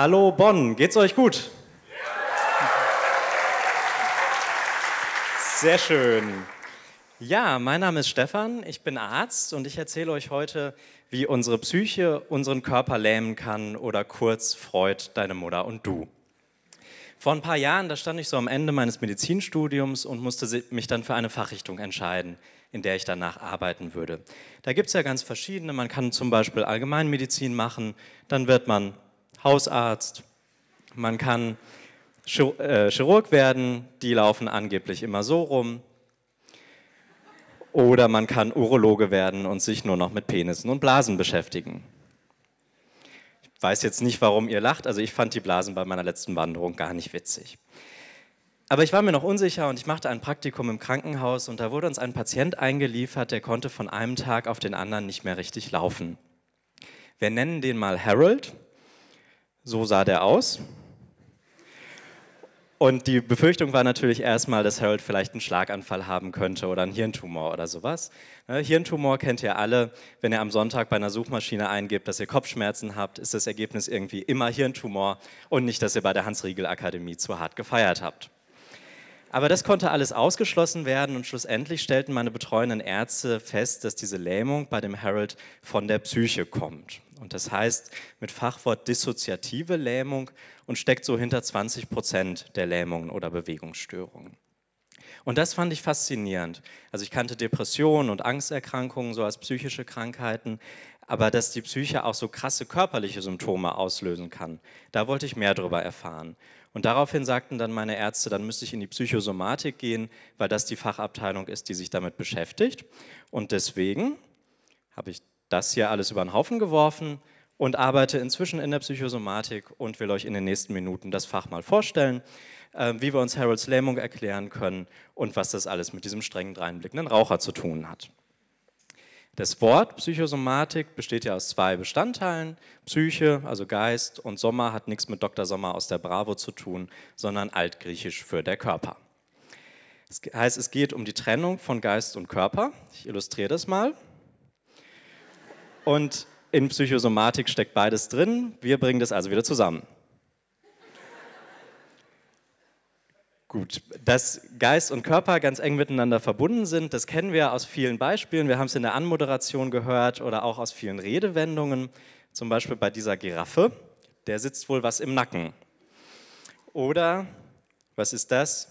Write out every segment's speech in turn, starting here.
Hallo Bonn, geht's euch gut? Sehr schön. Ja, mein Name ist Stefan, ich bin Arzt und ich erzähle euch heute, wie unsere Psyche unseren Körper lähmen kann oder kurz freut deine Mutter und du. Vor ein paar Jahren, da stand ich so am Ende meines Medizinstudiums und musste mich dann für eine Fachrichtung entscheiden, in der ich danach arbeiten würde. Da gibt es ja ganz verschiedene. Man kann zum Beispiel Allgemeinmedizin machen, dann wird man Hausarzt, man kann äh, Chirurg werden, die laufen angeblich immer so rum. Oder man kann Urologe werden und sich nur noch mit Penissen und Blasen beschäftigen. Ich weiß jetzt nicht, warum ihr lacht, also ich fand die Blasen bei meiner letzten Wanderung gar nicht witzig. Aber ich war mir noch unsicher und ich machte ein Praktikum im Krankenhaus und da wurde uns ein Patient eingeliefert, der konnte von einem Tag auf den anderen nicht mehr richtig laufen. Wir nennen den mal Harold so sah der aus. Und die Befürchtung war natürlich erstmal, dass Harold vielleicht einen Schlaganfall haben könnte oder einen Hirntumor oder sowas. Ne, Hirntumor kennt ihr alle. Wenn ihr am Sonntag bei einer Suchmaschine eingibt, dass ihr Kopfschmerzen habt, ist das Ergebnis irgendwie immer Hirntumor und nicht, dass ihr bei der Hans-Riegel-Akademie zu hart gefeiert habt. Aber das konnte alles ausgeschlossen werden und schlussendlich stellten meine betreuenden Ärzte fest, dass diese Lähmung bei dem Harold von der Psyche kommt. Und das heißt mit Fachwort dissoziative Lähmung und steckt so hinter 20 Prozent der Lähmungen oder Bewegungsstörungen. Und das fand ich faszinierend. Also ich kannte Depressionen und Angsterkrankungen so als psychische Krankheiten, aber dass die Psyche auch so krasse körperliche Symptome auslösen kann, da wollte ich mehr darüber erfahren. Und daraufhin sagten dann meine Ärzte, dann müsste ich in die Psychosomatik gehen, weil das die Fachabteilung ist, die sich damit beschäftigt. Und deswegen habe ich das hier alles über den Haufen geworfen und arbeite inzwischen in der Psychosomatik und will euch in den nächsten Minuten das Fach mal vorstellen, ähm, wie wir uns Harolds Lähmung erklären können und was das alles mit diesem strengen, dreinblickenden Raucher zu tun hat. Das Wort Psychosomatik besteht ja aus zwei Bestandteilen. Psyche, also Geist, und Sommer hat nichts mit Dr. Sommer aus der Bravo zu tun, sondern altgriechisch für der Körper. Das heißt, es geht um die Trennung von Geist und Körper. Ich illustriere das mal. Und in Psychosomatik steckt beides drin. Wir bringen das also wieder zusammen. Gut, dass Geist und Körper ganz eng miteinander verbunden sind, das kennen wir aus vielen Beispielen. Wir haben es in der Anmoderation gehört oder auch aus vielen Redewendungen. Zum Beispiel bei dieser Giraffe, der sitzt wohl was im Nacken. Oder, was ist das?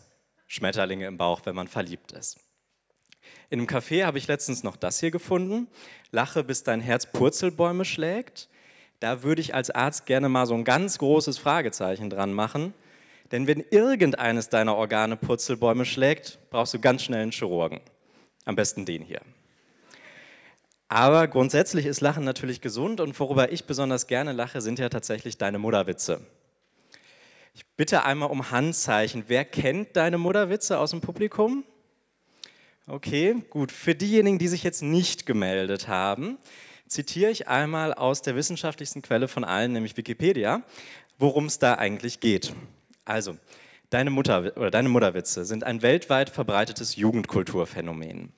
Schmetterlinge im Bauch, wenn man verliebt ist. In einem Café habe ich letztens noch das hier gefunden. Lache, bis dein Herz Purzelbäume schlägt. Da würde ich als Arzt gerne mal so ein ganz großes Fragezeichen dran machen denn wenn irgendeines deiner Organe Purzelbäume schlägt, brauchst du ganz schnell einen Chirurgen. Am besten den hier. Aber grundsätzlich ist Lachen natürlich gesund und worüber ich besonders gerne lache, sind ja tatsächlich deine Mutterwitze. Ich bitte einmal um Handzeichen. Wer kennt deine Mutterwitze aus dem Publikum? Okay, gut. Für diejenigen, die sich jetzt nicht gemeldet haben, zitiere ich einmal aus der wissenschaftlichsten Quelle von allen, nämlich Wikipedia, worum es da eigentlich geht. Also, deine, Mutter, oder deine Mutterwitze sind ein weltweit verbreitetes Jugendkulturphänomen.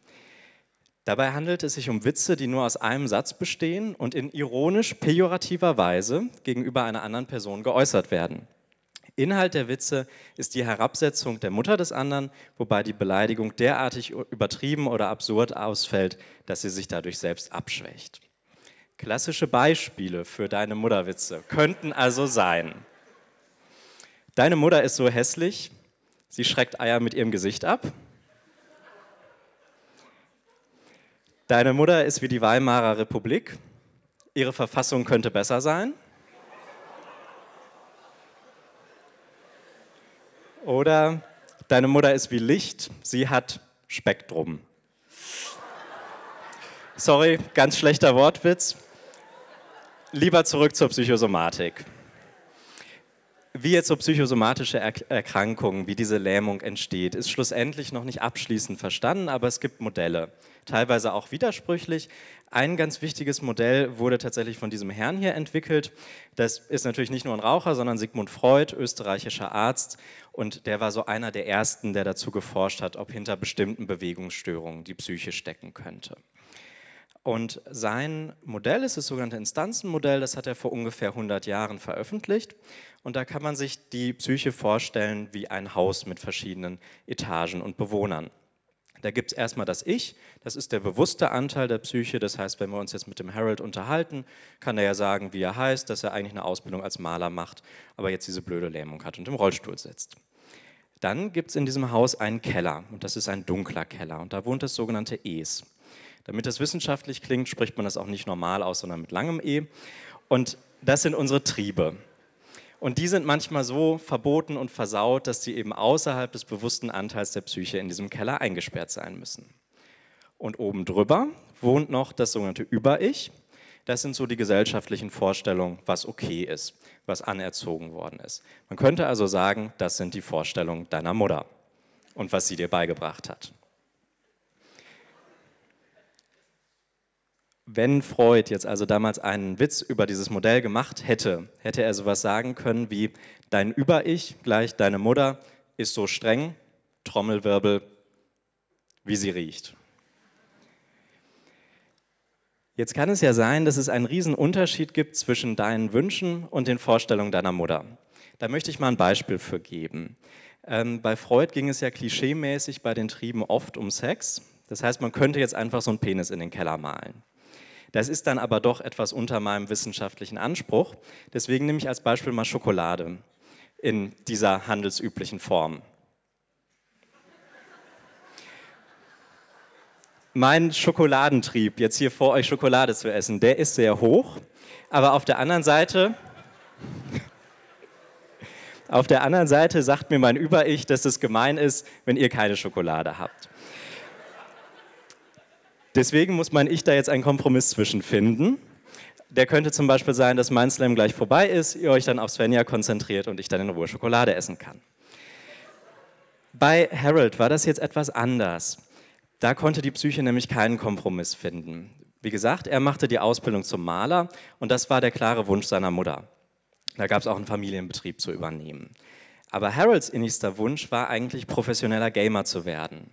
Dabei handelt es sich um Witze, die nur aus einem Satz bestehen und in ironisch pejorativer Weise gegenüber einer anderen Person geäußert werden. Inhalt der Witze ist die Herabsetzung der Mutter des anderen, wobei die Beleidigung derartig übertrieben oder absurd ausfällt, dass sie sich dadurch selbst abschwächt. Klassische Beispiele für deine Mutterwitze könnten also sein deine Mutter ist so hässlich, sie schreckt Eier mit ihrem Gesicht ab. Deine Mutter ist wie die Weimarer Republik, ihre Verfassung könnte besser sein. Oder deine Mutter ist wie Licht, sie hat Spektrum. Sorry, ganz schlechter Wortwitz. Lieber zurück zur Psychosomatik. Wie jetzt so psychosomatische Erkrankungen, wie diese Lähmung entsteht, ist schlussendlich noch nicht abschließend verstanden, aber es gibt Modelle, teilweise auch widersprüchlich. Ein ganz wichtiges Modell wurde tatsächlich von diesem Herrn hier entwickelt. Das ist natürlich nicht nur ein Raucher, sondern Sigmund Freud, österreichischer Arzt. Und der war so einer der ersten, der dazu geforscht hat, ob hinter bestimmten Bewegungsstörungen die Psyche stecken könnte. Und sein Modell ist das sogenannte Instanzenmodell, das hat er vor ungefähr 100 Jahren veröffentlicht. Und da kann man sich die Psyche vorstellen wie ein Haus mit verschiedenen Etagen und Bewohnern. Da gibt es erstmal das Ich, das ist der bewusste Anteil der Psyche. Das heißt, wenn wir uns jetzt mit dem Harold unterhalten, kann er ja sagen, wie er heißt, dass er eigentlich eine Ausbildung als Maler macht, aber jetzt diese blöde Lähmung hat und im Rollstuhl sitzt. Dann gibt es in diesem Haus einen Keller und das ist ein dunkler Keller und da wohnt das sogenannte Es. Damit das wissenschaftlich klingt, spricht man das auch nicht normal aus, sondern mit langem E. Und das sind unsere Triebe. Und die sind manchmal so verboten und versaut, dass sie eben außerhalb des bewussten Anteils der Psyche in diesem Keller eingesperrt sein müssen. Und oben drüber wohnt noch das sogenannte Über-Ich. Das sind so die gesellschaftlichen Vorstellungen, was okay ist, was anerzogen worden ist. Man könnte also sagen, das sind die Vorstellungen deiner Mutter und was sie dir beigebracht hat. Wenn Freud jetzt also damals einen Witz über dieses Modell gemacht hätte, hätte er sowas sagen können wie dein Über-Ich gleich deine Mutter ist so streng, Trommelwirbel, wie sie riecht. Jetzt kann es ja sein, dass es einen riesen Unterschied gibt zwischen deinen Wünschen und den Vorstellungen deiner Mutter. Da möchte ich mal ein Beispiel für geben. Ähm, bei Freud ging es ja klischeemäßig bei den Trieben oft um Sex. Das heißt, man könnte jetzt einfach so einen Penis in den Keller malen. Das ist dann aber doch etwas unter meinem wissenschaftlichen Anspruch. Deswegen nehme ich als Beispiel mal Schokolade in dieser handelsüblichen Form. Mein Schokoladentrieb, jetzt hier vor euch Schokolade zu essen, der ist sehr hoch, aber auf der anderen Seite auf der anderen Seite sagt mir mein Über-Ich, dass es gemein ist, wenn ihr keine Schokolade habt. Deswegen muss mein Ich da jetzt einen Kompromiss zwischen finden. Der könnte zum Beispiel sein, dass mein Slam gleich vorbei ist, ihr euch dann auf Svenja konzentriert und ich dann in Ruhe Schokolade essen kann. Bei Harold war das jetzt etwas anders. Da konnte die Psyche nämlich keinen Kompromiss finden. Wie gesagt, er machte die Ausbildung zum Maler und das war der klare Wunsch seiner Mutter. Da gab es auch einen Familienbetrieb zu übernehmen. Aber Harolds innigster Wunsch war eigentlich, professioneller Gamer zu werden.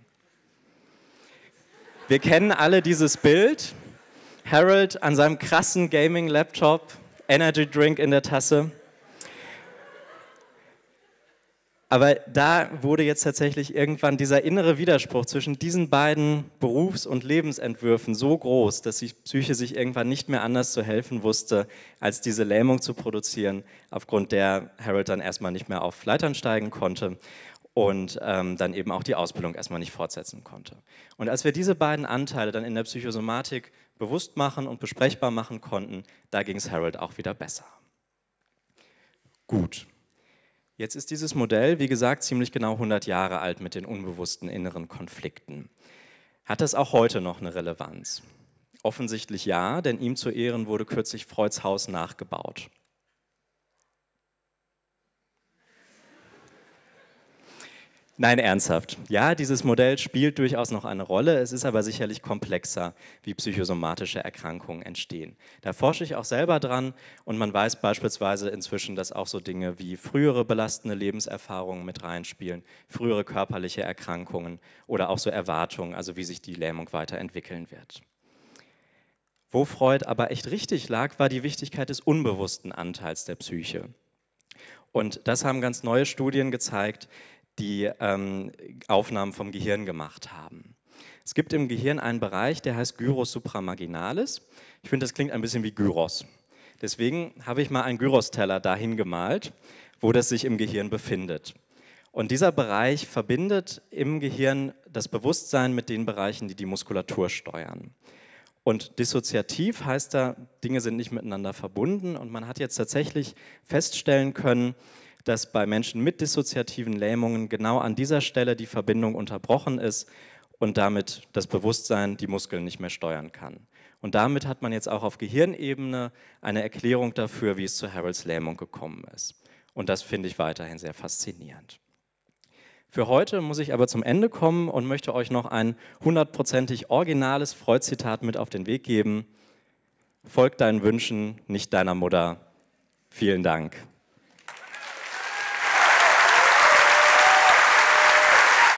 Wir kennen alle dieses Bild. Harold an seinem krassen Gaming-Laptop, Energy Drink in der Tasse. Aber da wurde jetzt tatsächlich irgendwann dieser innere Widerspruch zwischen diesen beiden Berufs- und Lebensentwürfen so groß, dass die Psyche sich irgendwann nicht mehr anders zu helfen wusste, als diese Lähmung zu produzieren, aufgrund der Harold dann erstmal nicht mehr auf Leitern steigen konnte und ähm, dann eben auch die Ausbildung erstmal nicht fortsetzen konnte. Und als wir diese beiden Anteile dann in der Psychosomatik bewusst machen und besprechbar machen konnten, da ging es Harold auch wieder besser. Gut. Jetzt ist dieses Modell, wie gesagt, ziemlich genau 100 Jahre alt mit den unbewussten inneren Konflikten. Hat das auch heute noch eine Relevanz? Offensichtlich ja, denn ihm zu Ehren wurde kürzlich Freuds Haus nachgebaut. Nein, ernsthaft. Ja, dieses Modell spielt durchaus noch eine Rolle, es ist aber sicherlich komplexer, wie psychosomatische Erkrankungen entstehen. Da forsche ich auch selber dran und man weiß beispielsweise inzwischen, dass auch so Dinge wie frühere belastende Lebenserfahrungen mit reinspielen, frühere körperliche Erkrankungen oder auch so Erwartungen, also wie sich die Lähmung weiterentwickeln wird. Wo Freud aber echt richtig lag, war die Wichtigkeit des unbewussten Anteils der Psyche. Und das haben ganz neue Studien gezeigt, die ähm, Aufnahmen vom Gehirn gemacht haben. Es gibt im Gehirn einen Bereich, der heißt Gyros supramarginalis. Ich finde, das klingt ein bisschen wie Gyros. Deswegen habe ich mal einen Gyros-Teller dahin gemalt, wo das sich im Gehirn befindet. Und dieser Bereich verbindet im Gehirn das Bewusstsein mit den Bereichen, die die Muskulatur steuern. Und dissoziativ heißt da, Dinge sind nicht miteinander verbunden. Und man hat jetzt tatsächlich feststellen können, dass bei Menschen mit dissoziativen Lähmungen genau an dieser Stelle die Verbindung unterbrochen ist und damit das Bewusstsein die Muskeln nicht mehr steuern kann. Und damit hat man jetzt auch auf Gehirnebene eine Erklärung dafür, wie es zu Harolds Lähmung gekommen ist. Und das finde ich weiterhin sehr faszinierend. Für heute muss ich aber zum Ende kommen und möchte euch noch ein hundertprozentig originales Freud-Zitat mit auf den Weg geben. Folgt deinen Wünschen, nicht deiner Mutter. Vielen Dank.